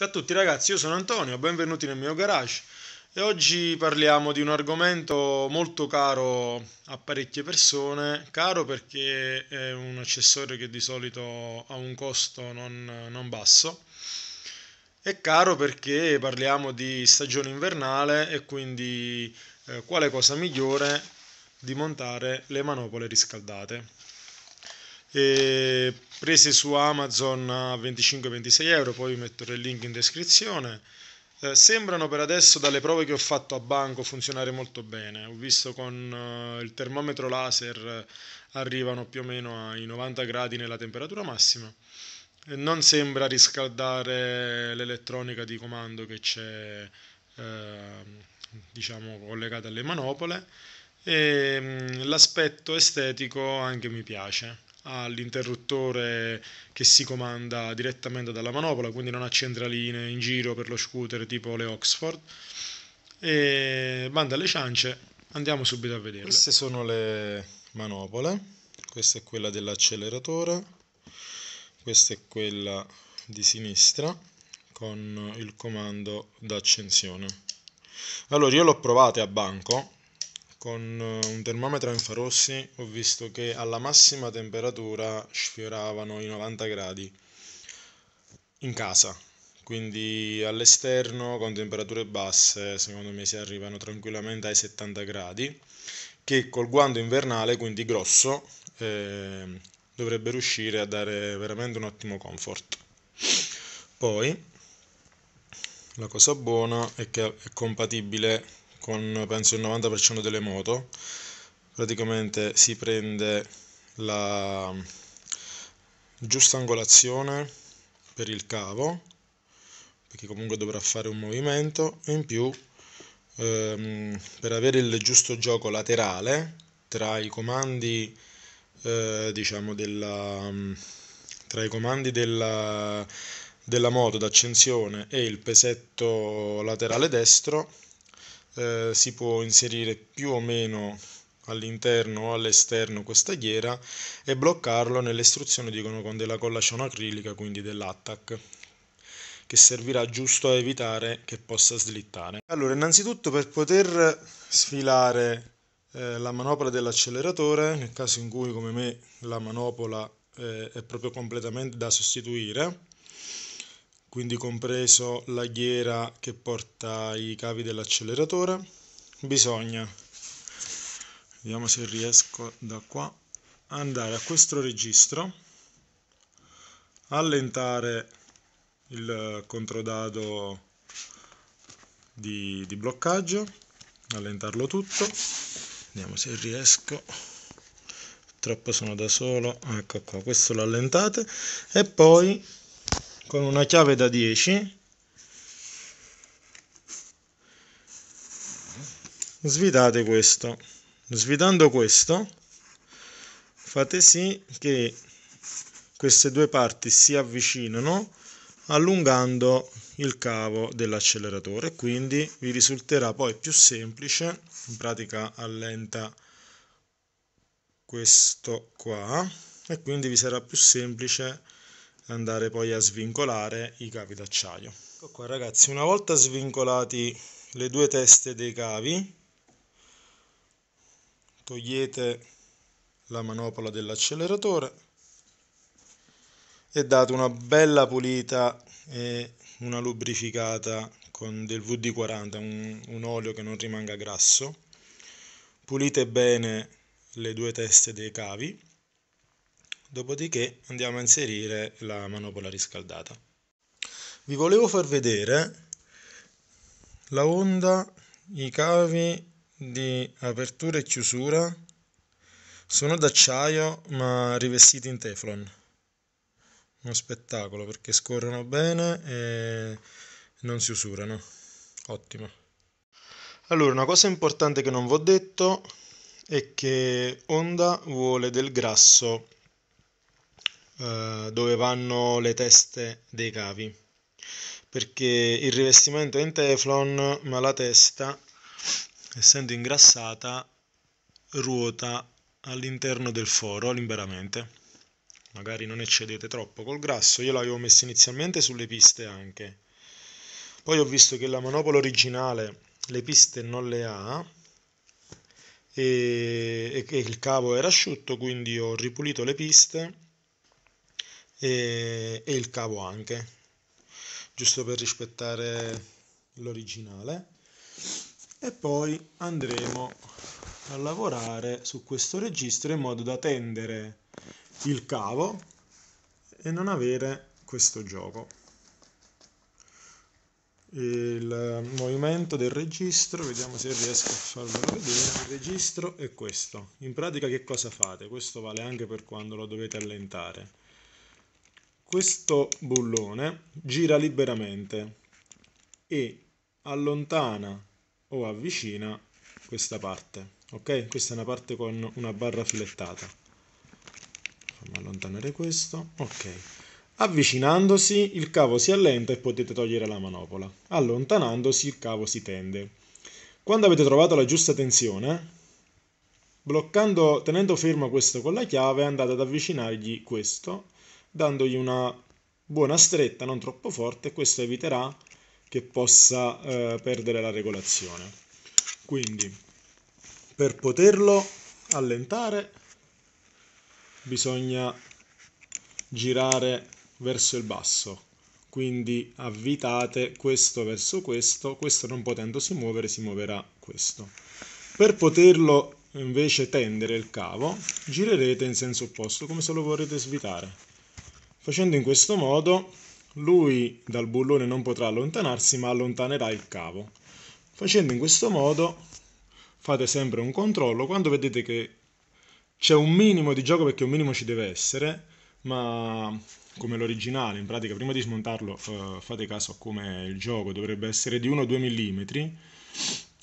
Ciao a tutti ragazzi, io sono Antonio, benvenuti nel mio garage e oggi parliamo di un argomento molto caro a parecchie persone, caro perché è un accessorio che di solito ha un costo non, non basso e caro perché parliamo di stagione invernale e quindi eh, quale cosa migliore di montare le manopole riscaldate e prese su Amazon a 25-26 euro, poi vi metterò il link in descrizione. Eh, sembrano per adesso, dalle prove che ho fatto a banco, funzionare molto bene. Ho visto con eh, il termometro laser eh, arrivano più o meno ai 90 gradi nella temperatura massima. E non sembra riscaldare l'elettronica di comando che c'è eh, diciamo collegata alle manopole e mm, l'aspetto estetico anche mi piace all'interruttore che si comanda direttamente dalla manopola, quindi non ha centraline in giro per lo scooter tipo le Oxford. E banda alle ciance, andiamo subito a vedere. Queste sono le manopole, questa è quella dell'acceleratore, questa è quella di sinistra con il comando d'accensione. Allora, io l'ho provata a banco con eh, un termometro a infrarossi ho visto che alla massima temperatura sfioravano i 90 gradi in casa, quindi all'esterno con temperature basse secondo me si arrivano tranquillamente ai 70 gradi che col guanto invernale, quindi grosso, eh, dovrebbe riuscire a dare veramente un ottimo comfort. Poi la cosa buona è che è compatibile con penso il 90% delle moto praticamente si prende la giusta angolazione per il cavo perché comunque dovrà fare un movimento e in più ehm, per avere il giusto gioco laterale tra i comandi eh, diciamo della tra i comandi della, della moto d'accensione e il pesetto laterale destro eh, si può inserire più o meno all'interno o all'esterno questa ghiera e bloccarlo nelle istruzioni dicono con della colla acrilica quindi dell'attack che servirà giusto a evitare che possa slittare allora innanzitutto per poter sfilare eh, la manopola dell'acceleratore nel caso in cui come me la manopola eh, è proprio completamente da sostituire quindi compreso la ghiera che porta i cavi dell'acceleratore bisogna vediamo se riesco da qua andare a questo registro allentare il controdato di, di bloccaggio allentarlo tutto vediamo se riesco troppo sono da solo ecco qua questo lo allentate e poi con una chiave da 10 svidate questo svidando questo fate sì che queste due parti si avvicinano allungando il cavo dell'acceleratore quindi vi risulterà poi più semplice in pratica allenta questo qua e quindi vi sarà più semplice andare poi a svincolare i cavi d'acciaio. Ecco qua ragazzi, una volta svincolati le due teste dei cavi, togliete la manopola dell'acceleratore e date una bella pulita e una lubrificata con del VD40, un, un olio che non rimanga grasso. Pulite bene le due teste dei cavi dopodiché andiamo a inserire la manopola riscaldata. Vi volevo far vedere la onda, i cavi di apertura e chiusura sono d'acciaio ma rivestiti in teflon. Uno spettacolo perché scorrono bene e non si usurano. Ottimo. Allora, una cosa importante che non vi ho detto è che Honda vuole del grasso eh, dove vanno le teste dei cavi perché il rivestimento è in teflon ma la testa essendo ingrassata ruota all'interno del foro liberamente magari non eccedete troppo col grasso io l'avevo messo inizialmente sulle piste anche poi ho visto che la manopola originale le piste non le ha e, e che il cavo era asciutto quindi ho ripulito le piste e, e il cavo anche, giusto per rispettare l'originale. E poi andremo a lavorare su questo registro in modo da tendere il cavo e non avere questo gioco. Il movimento del registro, vediamo se riesco a farvelo vedere, il registro è questo. In pratica che cosa fate? Questo vale anche per quando lo dovete allentare. Questo bullone gira liberamente e allontana o avvicina questa parte. Ok? Questa è una parte con una barra filettata. Fammi allontanare questo. Ok. Avvicinandosi il cavo si allenta e potete togliere la manopola. Allontanandosi il cavo si tende. Quando avete trovato la giusta tensione, bloccando, tenendo fermo questo con la chiave, andate ad avvicinargli questo dandogli una buona stretta, non troppo forte, questo eviterà che possa eh, perdere la regolazione. Quindi, per poterlo allentare, bisogna girare verso il basso, quindi avvitate questo verso questo, questo non potendosi muovere si muoverà questo. Per poterlo invece tendere il cavo, girerete in senso opposto, come se lo vorrete svitare. Facendo in questo modo, lui dal bullone non potrà allontanarsi, ma allontanerà il cavo. Facendo in questo modo, fate sempre un controllo. Quando vedete che c'è un minimo di gioco, perché un minimo ci deve essere, ma come l'originale, in pratica prima di smontarlo eh, fate caso a come il gioco dovrebbe essere di 1-2 mm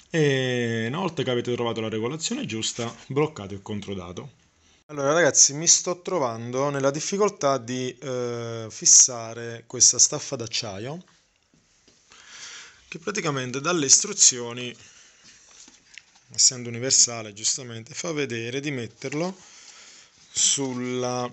e una volta che avete trovato la regolazione giusta bloccate il controdato. Allora ragazzi, mi sto trovando nella difficoltà di eh, fissare questa staffa d'acciaio che praticamente dalle istruzioni, essendo universale giustamente, fa vedere di metterlo sulla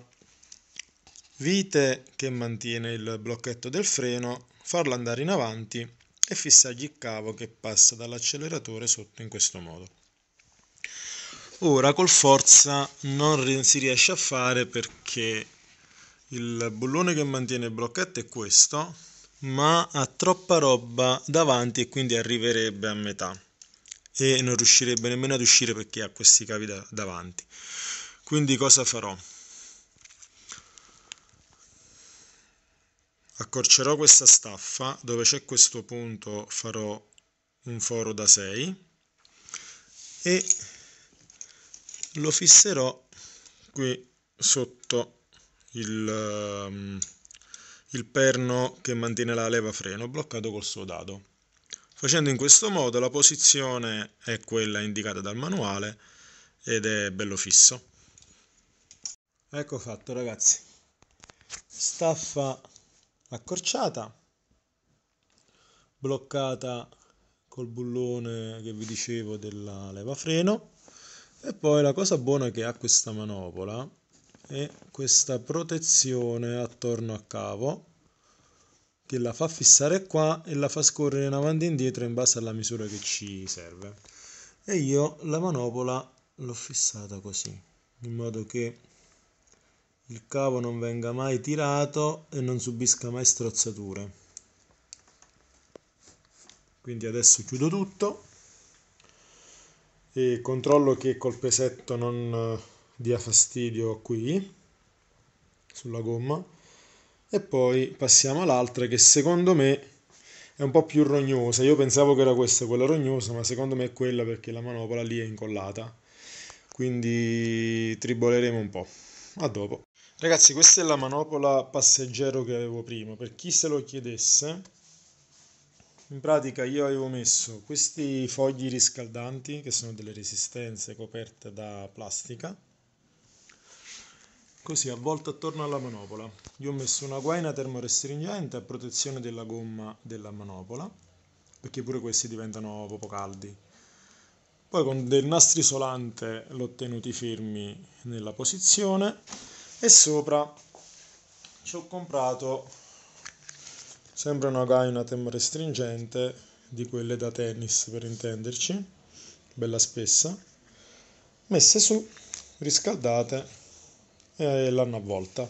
vite che mantiene il blocchetto del freno, farlo andare in avanti e fissargli il cavo che passa dall'acceleratore sotto in questo modo. Ora col forza non si riesce a fare perché il bullone che mantiene il blocchetto è questo, ma ha troppa roba davanti e quindi arriverebbe a metà e non riuscirebbe nemmeno ad uscire perché ha questi cavi da davanti. Quindi cosa farò? Accorcerò questa staffa dove c'è questo punto farò un foro da 6 e lo fisserò qui sotto il, ehm, il perno che mantiene la leva freno bloccato col suo dado. Facendo in questo modo la posizione è quella indicata dal manuale ed è bello fisso. Ecco fatto ragazzi, staffa accorciata, bloccata col bullone che vi dicevo della leva freno e poi la cosa buona che ha questa manopola è questa protezione attorno a cavo che la fa fissare qua e la fa scorrere in avanti e indietro in base alla misura che ci serve. E io la manopola l'ho fissata così, in modo che il cavo non venga mai tirato e non subisca mai strozzature quindi adesso chiudo tutto e controllo che col pesetto non eh, dia fastidio qui sulla gomma e poi passiamo all'altra che secondo me è un po' più rognosa io pensavo che era questa quella rognosa ma secondo me è quella perché la manopola lì è incollata quindi triboleremo un po' a dopo ragazzi questa è la manopola passeggero che avevo prima per chi se lo chiedesse in pratica io avevo messo questi fogli riscaldanti che sono delle resistenze coperte da plastica così avvolta attorno alla manopola. Io ho messo una guaina termorestringente a protezione della gomma della manopola perché pure questi diventano poco caldi. Poi con del nastro isolante l'ho tenuti fermi nella posizione e sopra ci ho comprato Sembra una Gainatem restringente, di quelle da tennis per intenderci, bella spessa, messe su, riscaldate e l'hanno avvolta.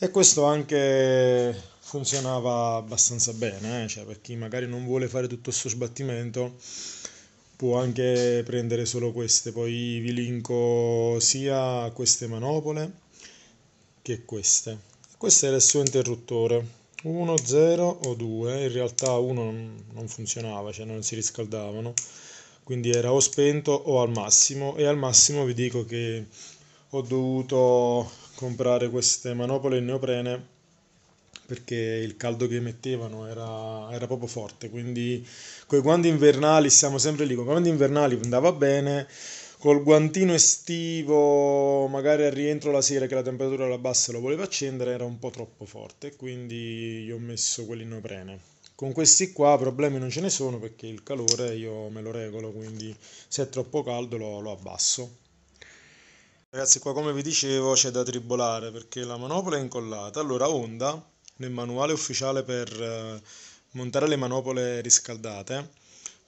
E questo anche funzionava abbastanza bene, eh? cioè per chi magari non vuole fare tutto questo sbattimento può anche prendere solo queste, poi vi linko sia queste manopole che queste. Questo è il suo interruttore 1, 0 o 2, in realtà 1 non funzionava, cioè non si riscaldavano, quindi era o spento o al massimo e al massimo vi dico che ho dovuto comprare queste manopole in neoprene perché il caldo che mettevano era, era proprio forte, quindi con i guanti invernali siamo sempre lì, con i guanti invernali andava bene, col guantino estivo, magari al rientro la sera che la temperatura era bassa e lo volevo accendere, era un po' troppo forte, quindi gli ho messo quell'inoprene. Con questi qua problemi non ce ne sono perché il calore io me lo regolo, quindi se è troppo caldo lo, lo abbasso. Ragazzi qua come vi dicevo c'è da tribolare perché la manopola è incollata, allora Honda nel manuale ufficiale per eh, montare le manopole riscaldate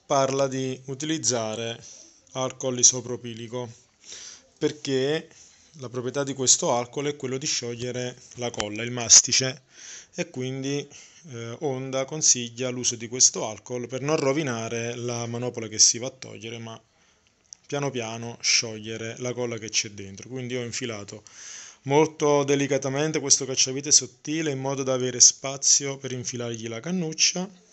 parla di utilizzare alcol isopropilico perché la proprietà di questo alcol è quello di sciogliere la colla, il mastice e quindi eh, Honda consiglia l'uso di questo alcol per non rovinare la manopola che si va a togliere ma piano piano sciogliere la colla che c'è dentro quindi ho infilato molto delicatamente questo cacciavite sottile in modo da avere spazio per infilargli la cannuccia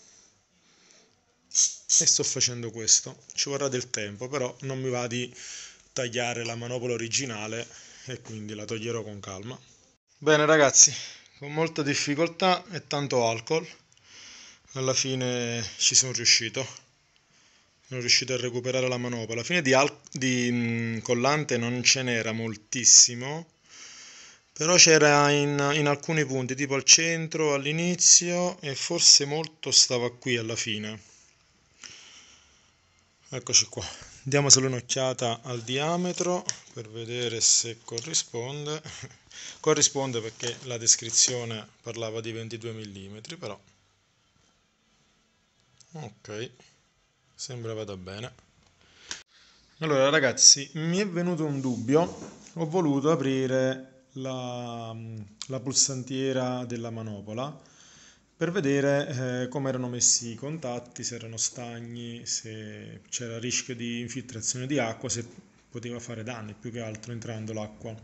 e sto facendo questo ci vorrà del tempo però non mi va di tagliare la manopola originale e quindi la toglierò con calma bene ragazzi con molta difficoltà e tanto alcol alla fine ci sono riuscito sono riuscito a recuperare la manopola alla fine di, di mm, collante non ce n'era moltissimo però c'era in, in, alcuni punti tipo al centro all'inizio e forse molto stava qui alla fine eccoci qua diamo solo un'occhiata al diametro per vedere se corrisponde corrisponde perché la descrizione parlava di 22 mm però ok sembra vada bene allora ragazzi mi è venuto un dubbio ho voluto aprire la, la pulsantiera della manopola per vedere eh, come erano messi i contatti, se erano stagni, se c'era rischio di infiltrazione di acqua, se poteva fare danni più che altro entrando l'acqua.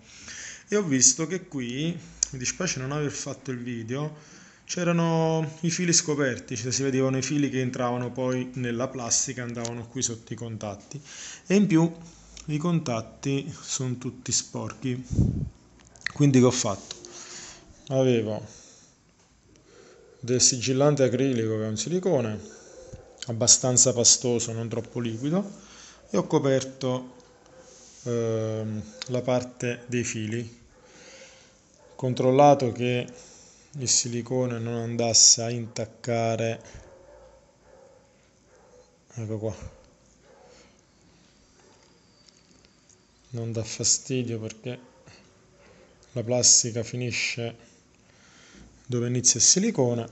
E ho visto che qui, mi dispiace non aver fatto il video, c'erano i fili scoperti, cioè si vedevano i fili che entravano poi nella plastica, andavano qui sotto i contatti e in più i contatti sono tutti sporchi. Quindi che ho fatto? Avevo del sigillante acrilico che è un silicone abbastanza pastoso, non troppo liquido e ho coperto eh, la parte dei fili controllato che il silicone non andasse a intaccare ecco qua non dà fastidio perché la plastica finisce dove inizia il silicone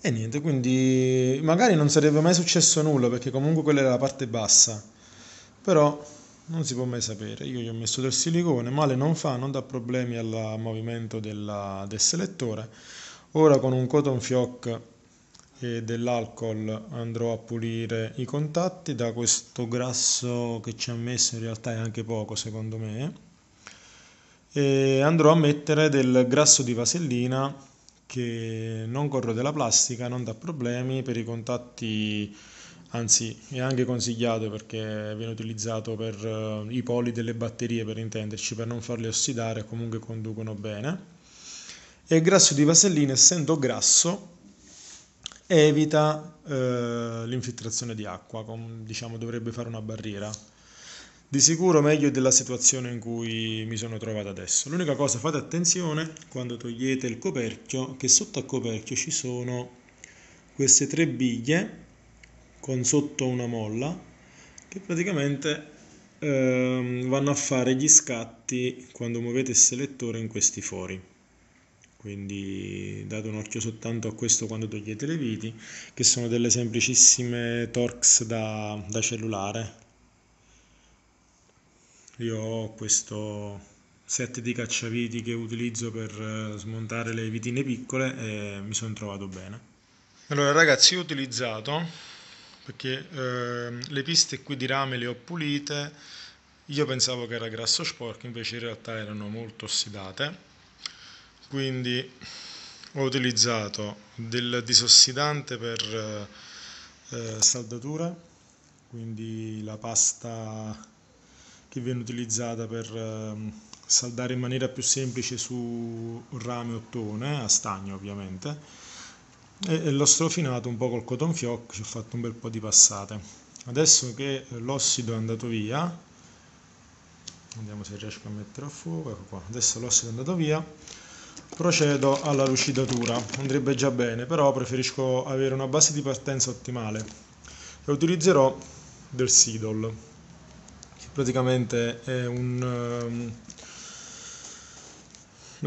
e niente, quindi magari non sarebbe mai successo nulla perché comunque quella era la parte bassa, però non si può mai sapere. Io gli ho messo del silicone, male non fa, non dà problemi al movimento della, del selettore. Ora con un cotton fioc e dell'alcol andrò a pulire i contatti da questo grasso che ci ha messo, in realtà è anche poco secondo me e andrò a mettere del grasso di vasellina che non corrode la plastica, non dà problemi per i contatti, anzi è anche consigliato perché viene utilizzato per eh, i poli delle batterie per intenderci, per non farle ossidare, comunque conducono bene. E il grasso di vasellina, essendo grasso, evita eh, l'infiltrazione di acqua, com, diciamo dovrebbe fare una barriera di sicuro meglio della situazione in cui mi sono trovato adesso. L'unica cosa fate attenzione quando togliete il coperchio che sotto al coperchio ci sono queste tre biglie con sotto una molla che praticamente ehm, vanno a fare gli scatti quando muovete il selettore in questi fori. Quindi date un occhio soltanto a questo quando togliete le viti, che sono delle semplicissime Torx da, da cellulare, io ho questo set di cacciaviti che utilizzo per eh, smontare le vitine piccole e mi sono trovato bene allora ragazzi ho utilizzato perché eh, le piste qui di rame le ho pulite io pensavo che era grasso sporco invece in realtà erano molto ossidate quindi ho utilizzato del disossidante per eh, eh, saldatura quindi la pasta che viene utilizzata per ehm, saldare in maniera più semplice su rame ottone, a stagno ovviamente, e, e l'ho strofinato un po' col cotton fioc, ci ho fatto un bel po' di passate. Adesso che l'ossido è andato via, vediamo se riesco a mettere a fuoco, ecco qua, adesso l'ossido è andato via, procedo alla lucidatura, andrebbe già bene, però preferisco avere una base di partenza ottimale e utilizzerò del Sidol praticamente è un, um,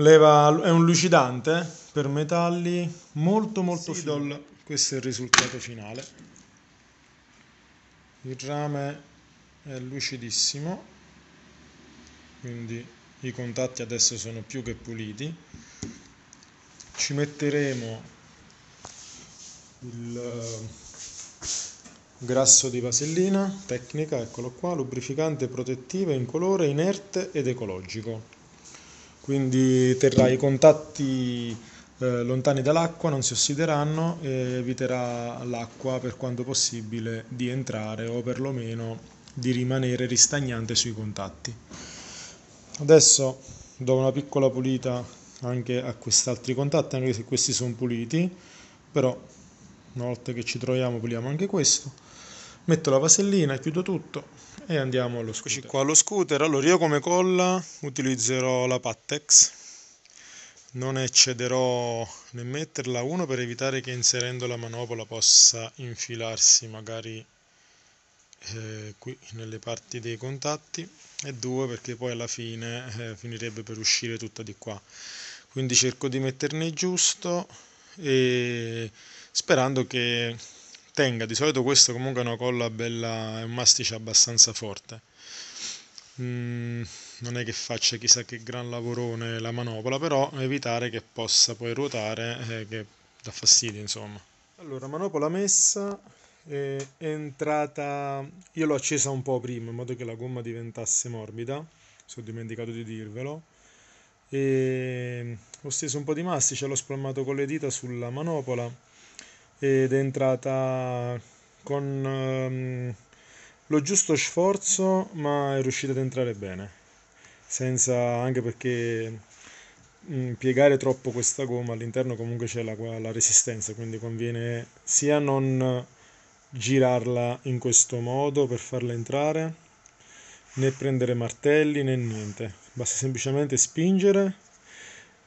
leva, è un lucidante per metalli molto molto Sidol. fino. Questo è il risultato finale. Il rame è lucidissimo, quindi i contatti adesso sono più che puliti. Ci metteremo il grasso di vasellina, tecnica, eccolo qua, lubrificante protettivo in colore inerte ed ecologico. Quindi terrà i contatti eh, lontani dall'acqua, non si ossideranno e eviterà l'acqua per quanto possibile di entrare o perlomeno di rimanere ristagnante sui contatti. Adesso do una piccola pulita anche a questi altri contatti, anche se questi sono puliti, però una volta che ci troviamo puliamo anche questo metto la vasellina chiudo tutto e andiamo allo scooter Eccoci qua allo scooter allora io come colla utilizzerò la pattex non eccederò né metterla uno per evitare che inserendo la manopola possa infilarsi magari eh, qui nelle parti dei contatti e due perché poi alla fine eh, finirebbe per uscire tutta di qua quindi cerco di metterne giusto e sperando che tenga. Di solito questo comunque è una colla bella, è un mastice abbastanza forte. Mm, non è che faccia chissà che gran lavorone la manopola, però evitare che possa poi ruotare, eh, che dà fastidio insomma. Allora, manopola messa, è entrata... Io l'ho accesa un po' prima, in modo che la gomma diventasse morbida, se ho dimenticato di dirvelo. E ho steso un po' di mastice, l'ho spalmato con le dita sulla manopola ed è entrata con um, lo giusto sforzo, ma è riuscita ad entrare bene, senza anche perché mh, mm, piegare troppo questa gomma all'interno comunque c'è la, la resistenza, quindi conviene sia non girarla in questo modo per farla entrare, né prendere martelli né niente, basta semplicemente spingere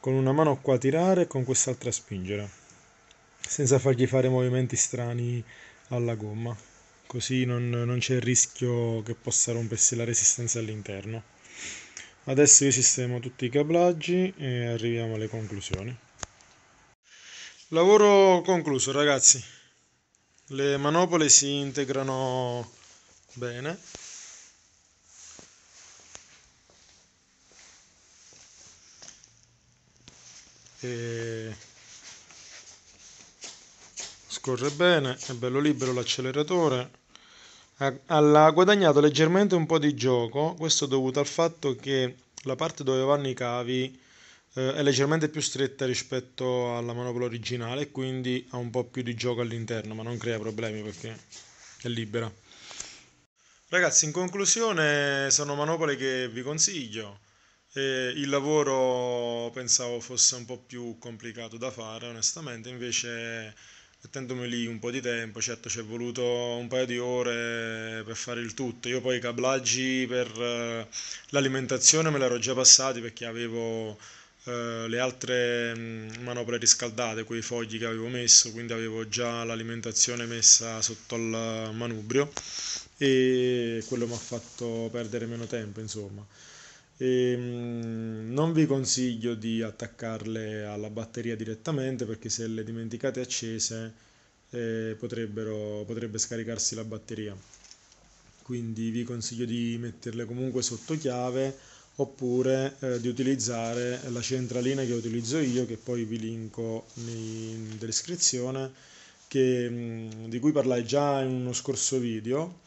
con una mano qua tirare e con quest'altra spingere senza fargli fare movimenti strani alla gomma così non, non c'è il rischio che possa rompersi la resistenza all'interno adesso io sistemo tutti i cablaggi e arriviamo alle conclusioni lavoro concluso ragazzi le manopole si integrano bene e corre bene, è bello libero l'acceleratore, ha guadagnato leggermente un po' di gioco, questo dovuto al fatto che la parte dove vanno i cavi eh, è leggermente più stretta rispetto alla manopola originale e quindi ha un po' più di gioco all'interno, ma non crea problemi perché è libera. Ragazzi, in conclusione sono manopole che vi consiglio. E il lavoro pensavo fosse un po' più complicato da fare, onestamente, invece mettendomi lì un po' di tempo, certo ci è voluto un paio di ore per fare il tutto. Io poi i cablaggi per eh, l'alimentazione me l'ero già passati perché avevo eh, le altre mm, manopole riscaldate, quei fogli che avevo messo, quindi avevo già l'alimentazione messa sotto al manubrio e quello mi ha fatto perdere meno tempo, insomma. E ehm, non vi consiglio di attaccarle alla batteria direttamente perché se le dimenticate accese eh, potrebbe scaricarsi la batteria. Quindi vi consiglio di metterle comunque sotto chiave oppure eh, di utilizzare la centralina che utilizzo io che poi vi linko in descrizione che, mm, di cui parlai già in uno scorso video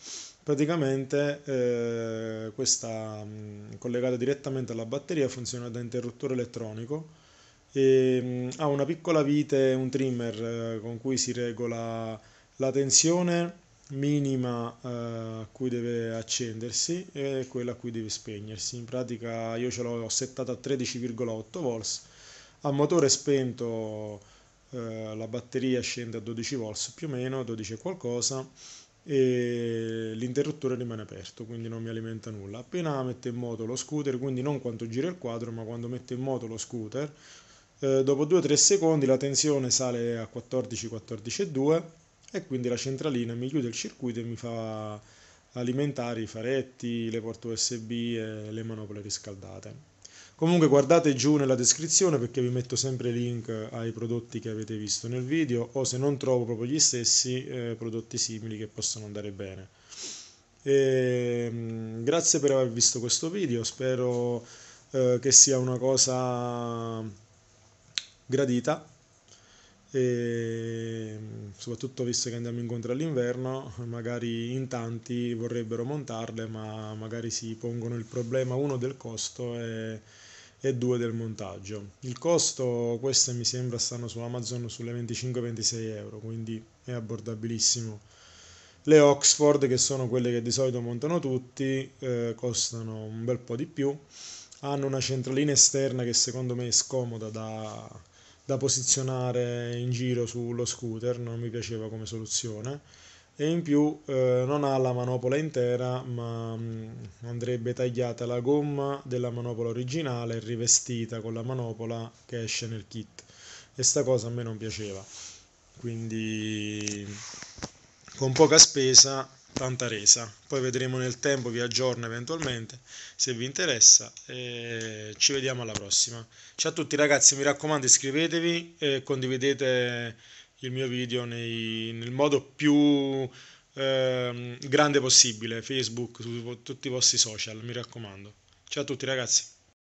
praticamente eh, questa mh, collegata direttamente alla batteria funziona da interruttore elettronico e mh, ha una piccola vite, un trimmer eh, con cui si regola la tensione minima eh, a cui deve accendersi e quella a cui deve spegnersi. In pratica io ce l'ho settata a 13,8 volts, a motore spento eh, la batteria scende a 12 volts più o meno, 12 qualcosa e l'interruttore rimane aperto quindi non mi alimenta nulla appena metto in moto lo scooter quindi non quando gira il quadro ma quando metto in moto lo scooter eh, dopo 2-3 secondi la tensione sale a 14-14,2 e quindi la centralina mi chiude il circuito e mi fa alimentare i faretti, le porte USB e le manopole riscaldate. Comunque guardate giù nella descrizione perché vi metto sempre link ai prodotti che avete visto nel video o se non trovo proprio gli stessi eh, prodotti simili che possono andare bene. E, ehm, grazie per aver visto questo video, spero eh, che sia una cosa gradita e ehm, soprattutto visto che andiamo incontro all'inverno magari in tanti vorrebbero montarle ma magari si pongono il problema uno del costo e e 2 del montaggio. Il costo, queste mi sembra stanno su Amazon sulle 25-26 euro, quindi è abbordabilissimo. Le Oxford, che sono quelle che di solito montano tutti, eh, costano un bel po' di più. Hanno una centralina esterna che secondo me è scomoda da, da posizionare in giro sullo scooter, non mi piaceva come soluzione e in più eh, non ha la manopola intera ma mh, mm, andrebbe tagliata la gomma della manopola originale e rivestita con la manopola che esce nel kit e sta cosa a me non piaceva quindi con poca spesa tanta resa poi vedremo nel tempo vi aggiorno eventualmente se vi interessa e ci vediamo alla prossima ciao a tutti ragazzi mi raccomando iscrivetevi e condividete il mio video nei, nel modo più eh, grande possibile, Facebook, su tutti i vostri social, mi raccomando. Ciao a tutti ragazzi.